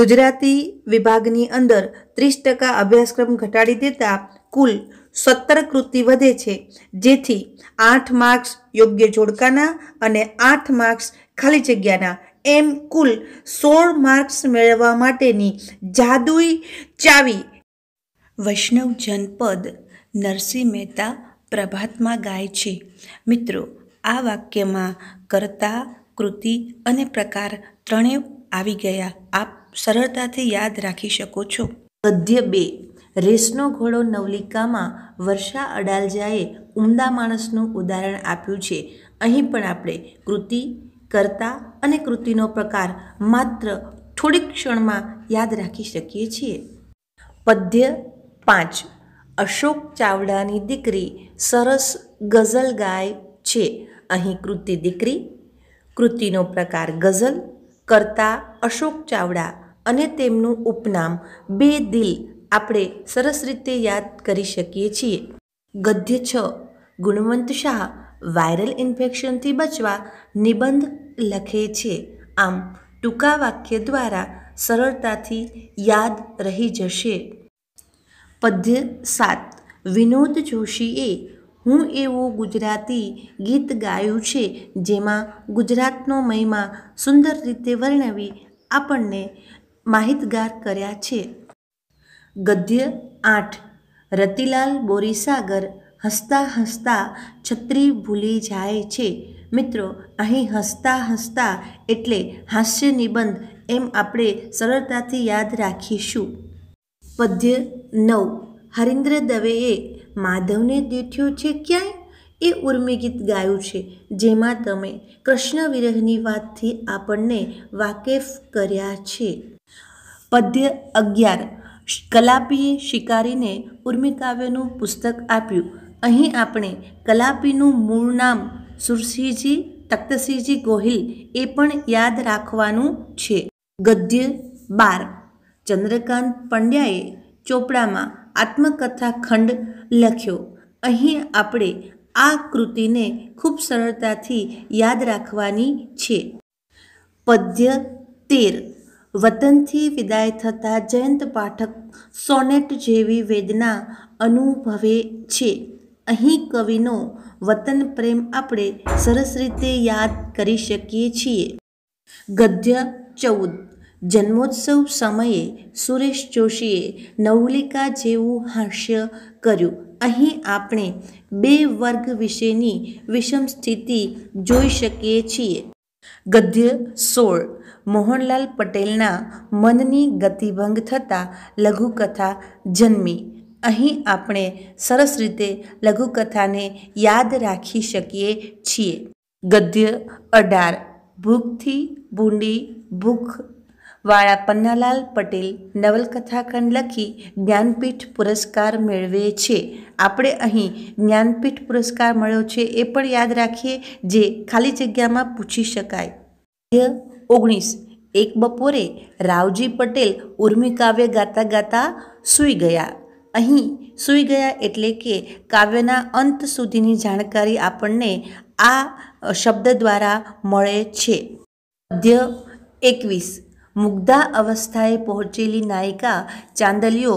ગુજરાતી વિભાગની અંદર ત્રીસ ટકા અભ્યાસક્રમ ઘટાડી દેતા કુલ સત્તર કૃતિ વધે છે જેથી આઠ માર્ક્સ યોગ્ય જોડકાના અને આઠ માર્ક્સ ખાલી જગ્યાના એમ કુલ સોળ માર્ક્સ મેળવવા માટેની જાદુઈ ચાવી વૈષ્ણવજન પદ નરસિંહ મહેતા પ્રભાતમાં ગાય છે મિત્રો આ વાક્યમાં કર્તા કૃતિ અને પ્રકાર ત્રણેય આવી ગયા આપ સરળતાથી યાદ રાખી શકો છો પદ્ય બે રેસનો ઘોડો નવલિકામાં વર્ષા અડાલજાએ ઉમદા માણસનું ઉદાહરણ આપ્યું છે અહીં પણ આપણે કૃતિ કર્તા અને કૃતિનો પ્રકાર માત્ર થોડીક ક્ષણમાં યાદ રાખી શકીએ છીએ પદ્ય પાંચ અશોક ચાવડાની દીકરી સરસ ગઝલ ગાય છે અહીં કૃતિ દીકરી કૃતિનો પ્રકાર ગઝલ કરતા અશોક ચાવડા અને તેમનું ઉપનામ બે દિલ આપણે સરસ રીતે યાદ કરી શકીએ છીએ ગદ્ય છ ગુણવંત શાહ વાયરલ ઇન્ફેક્શનથી બચવા નિબંધ લખે છે આમ ટૂંકા વાક્ય દ્વારા સરળતાથી યાદ રહી જશે પદ્ય સાત વિનોદ જોશીએ હું એવું ગુજરાતી ગીત ગાયું છે જેમાં ગુજરાતનો મહિમા સુંદર રીતે વર્ણવી આપણને માહિતગાર કર્યા છે ગદ્ય આઠ રતિલાલ બોરીસાગર હસતા હસતા છત્રી ભૂલી જાય છે મિત્રો અહીં હસતા હસતા એટલે હાસ્ય નિબંધ એમ આપણે સરળતાથી યાદ રાખીશું પદ્ય નવ હરીન્દ્ર દવેએ માધવને દેઠ્યો છે ક્યાંય એ ઉર્મી ગીત ગાયું છે જેમાં તમે કૃષ્ણ વિરહની વાતથી આપણને વાકેફ કર્યા છે પદ્ય અગિયાર કલાપીએ શિકારીને ઉર્મી કાવ્યનું પુસ્તક આપ્યું અહીં આપણે કલાપીનું મૂળ નામ સુરસિંહજી તખ્તસિંહજી ગોહિલ એ પણ યાદ રાખવાનું છે ગદ્ય બાર ચંદ્રકાંત પંડ્યાએ ચોપડામાં આત્મકથા ખંડ લખ્યો અહીં આપણે આ કૃતિને ખૂબ સરળતાથી યાદ રાખવાની છે પદ્ય તેર વતનથી વિદાય થતાં જયંત પાઠક સોનેટ જેવી વેદના અનુભવે છે અહીં કવિનો વતન પ્રેમ આપણે સરસ રીતે યાદ કરી શકીએ છીએ ગદ્ય ચૌદ જન્મોત્સવ સમયે સુરેશ જોશીએ નવલિકા જેવું હાસ્ય કર્યું અહીં આપણે બે વર્ગ વિશેની વિષમ સ્થિતિ જોઈ શકીએ છીએ ગદ્ય સોળ મોહનલાલ પટેલના મનની ગતિભંગ થતાં લઘુકથા જન્મી અહીં આપણે સરસ રીતે લઘુકથાને યાદ રાખી શકીએ છીએ ગદ્ય અઢાર ભૂખથી ભૂંડી ભૂખ વાળા પન્નાલાલ પટેલ નવલકથાખંડ લખી જ્ઞાનપીઠ પુરસ્કાર મેળવે છે આપણે અહીં જ્ઞાનપીઠ પુરસ્કાર મળ્યો છે એ પણ યાદ રાખીએ જે ખાલી જગ્યામાં પૂછી શકાય ઓગણીસ એક બપોરે રાવજી પટેલ ઉર્મી કાવ્ય ગાતા ગાતા સૂઈ ગયા અહીં સૂઈ ગયા એટલે કે કાવ્યના અંત સુધીની જાણકારી આપણને આ શબ્દ દ્વારા મળે છે પદ્ય એકવીસ મુગ્ધા અવસ્થાએ પહોંચેલી નાયિકા ચાંદલીઓ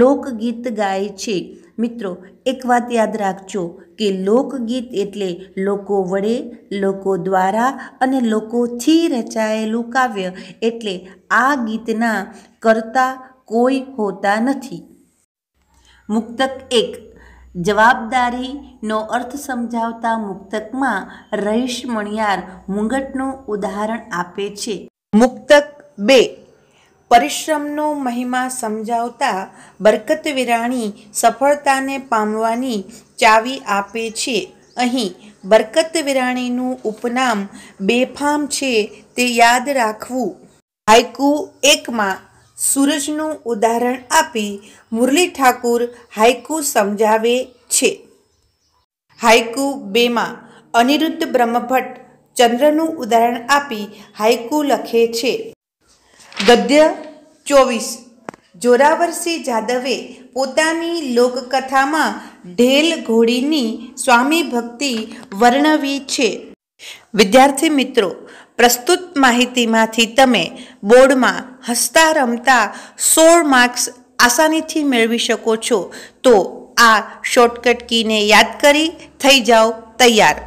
લોકગીત ગાય છે મિત્રો એક વાત યાદ રાખજો કે લોકગીત એટલે લોકો વડે લોકો દ્વારા અને લોકોથી રચાયેલું કાવ્ય એટલે આ ગીતના કરતા કોઈ હોતા નથી મુક્તક એક જવાબદારીનો અર્થ સમજાવતા મુક્તકમાં રહીશ મણિયાર મુંગટનું ઉદાહરણ આપે છે મુક્તક બે પરિશ્રમનો મહિમા સમજાવતા બરકત વિરાણી સફળતાને પામવાની ચાવી આપે છે અહીં બરકત વિરાણીનું ઉપનામ બેફામ છે તે યાદ રાખવું હાઈકુ એકમાં સૂરજનું ઉદાહરણ આપી મુરલી ઠાકુર હાઇકુ સમજાવે છે હાઈકુ બેમાં અનિરુદ્ધ બ્રહ્મભટ્ટ ચંદ્રનું ઉદાહરણ આપી હાઇકુ લખે છે ગદ્ય ચોવીસ જોરાવરસિંહ જાદવે પોતાની લોકકથામાં ઢેલ ઘોડીની સ્વામી ભક્તિ વર્ણવી છે વિદ્યાર્થી મિત્રો પ્રસ્તુત માહિતીમાંથી તમે બોર્ડમાં હસતા રમતા સોળ માર્ક્સ આસાનીથી મેળવી શકો છો તો આ શોર્ટકટ કીને યાદ કરી થઈ જાઓ તૈયાર